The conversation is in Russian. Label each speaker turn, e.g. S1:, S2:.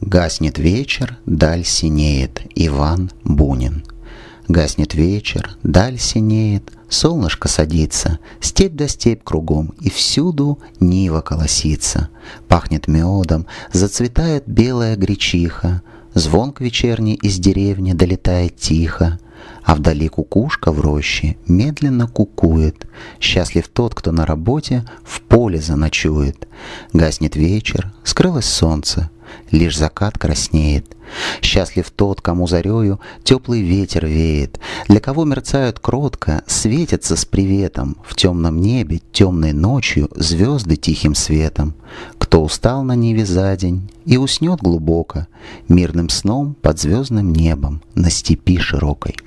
S1: Гаснет вечер, даль синеет, Иван Бунин. Гаснет вечер, даль синеет, Солнышко садится, степь до да степь кругом, И всюду нива колосится. Пахнет медом, зацветает белая гречиха, к вечерней из деревни долетает тихо, а вдали кукушка в роще медленно кукует. Счастлив тот, кто на работе в поле заночует. Гаснет вечер, скрылось солнце, лишь закат краснеет. Счастлив тот, кому зарею теплый ветер веет, для кого мерцают кротко, светятся с приветом, в темном небе, темной ночью звезды тихим светом. Кто устал на небе за день и уснет глубоко, мирным сном под звездным небом на степи широкой.